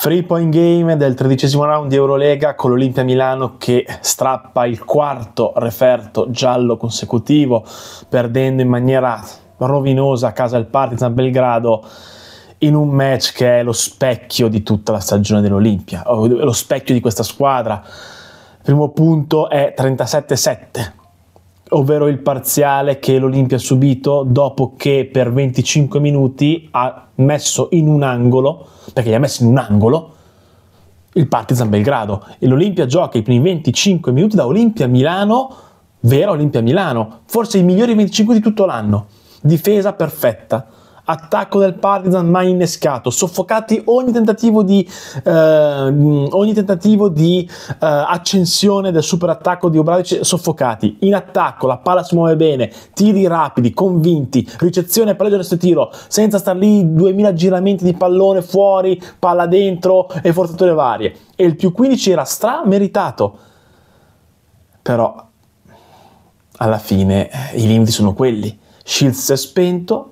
Free point game del tredicesimo round di Eurolega con l'Olimpia Milano che strappa il quarto referto giallo consecutivo, perdendo in maniera rovinosa a casa il Partizan Belgrado in un match che è lo specchio di tutta la stagione dell'Olimpia, lo specchio di questa squadra. Primo punto è 37-7 ovvero il parziale che l'Olimpia ha subito dopo che per 25 minuti ha messo in un angolo, perché gli ha messo in un angolo, il Partizan Belgrado. E l'Olimpia gioca i primi 25 minuti da Olimpia Milano, vera Olimpia Milano, forse i migliori 25 di tutto l'anno. Difesa perfetta, attacco del Partizan mai innescato, soffocati ogni tentativo di, eh, ogni tentativo di eh, accensione del super attacco di Obradovic, soffocati, in attacco, la palla si muove bene, tiri rapidi, convinti, ricezione, e palleggio del suo tiro, senza star lì 2000 giramenti di pallone fuori, palla dentro e forzature varie. E il più 15 era strameritato. Però alla fine i limiti sono quelli. Shields si è spento,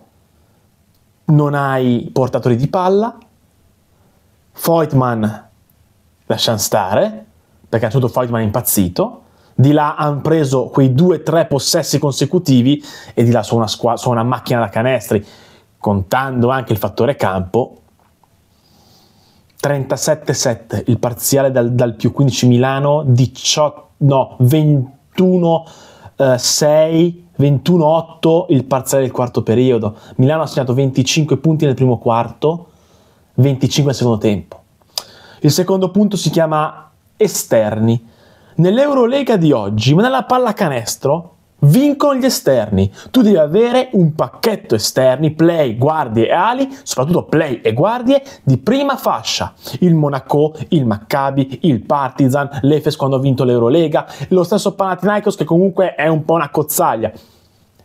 non hai portatori di palla, Foytman lasciano stare, perché a un certo Foytman è impazzito, di là hanno preso quei due o tre possessi consecutivi e di là sono una, squ- sono una macchina da canestri, contando anche il fattore campo. 37-7 il parziale dal, dal più 15 Milano, 18, no, 21-6 21-8 il parziale del quarto periodo. Milano ha segnato 25 punti nel primo quarto, 25 nel secondo tempo. Il secondo punto si chiama esterni. Nell'Eurolega di oggi, ma nella pallacanestro, vincono gli esterni. Tu devi avere un pacchetto esterni, play, guardie e ali, soprattutto play e guardie di prima fascia. Il Monaco, il Maccabi, il Partizan, l'Efes quando ha vinto l'Eurolega, lo stesso Panathinaikos che comunque è un po' una cozzaglia.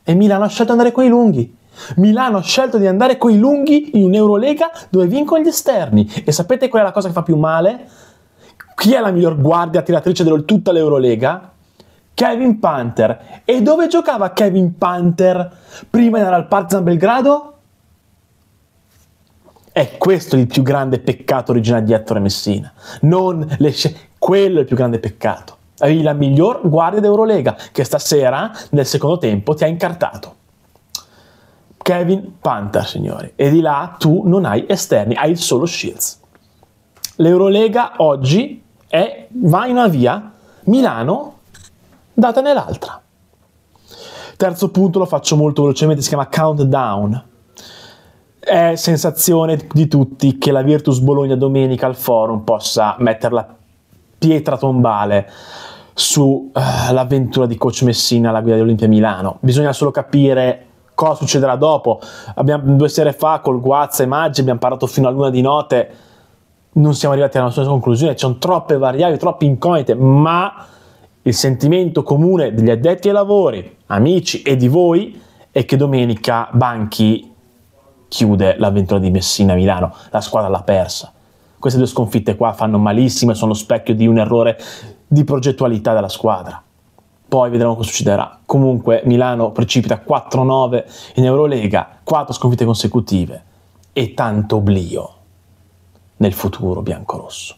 E Milano ha scelto di andare con i lunghi. Milano ha scelto di andare con i lunghi in un'Eurolega dove vincono gli esterni. E sapete qual è la cosa che fa più male? Chi è la miglior guardia tiratrice di tutta l'Eurolega? Kevin Panther. E dove giocava Kevin Panther prima era al Partizan Belgrado? È questo il più grande peccato originale di Ettore Messina. Non le sc- quello è il più grande peccato. Avevi la miglior guardia d'Eurolega che stasera nel secondo tempo ti ha incartato. Kevin Panther, signori. E di là tu non hai esterni, hai solo Shields. L'Eurolega oggi è, va in una via, Milano datene l'altra. Terzo punto lo faccio molto velocemente, si chiama countdown. È sensazione di tutti che la Virtus Bologna domenica al forum possa mettere la pietra tombale sull'avventura eh, uh, di coach Messina alla guida dell'Olimpia Milano. Bisogna solo capire cosa succederà dopo. Abbiamo, due sere fa col Guazza e Maggi abbiamo parlato fino a luna di notte, non siamo arrivati alla nostra conclusione, ci sono troppe variabili, troppe incognite, ma il sentimento comune degli addetti ai lavori, amici e di voi è che domenica Banchi chiude l'avventura di Messina a Milano, la squadra l'ha persa. Queste due sconfitte qua fanno malissimo e sono specchio di un errore di progettualità della squadra. Poi vedremo cosa succederà. Comunque Milano precipita 4-9 in Eurolega, 4 sconfitte consecutive e tanto oblio nel futuro biancorosso.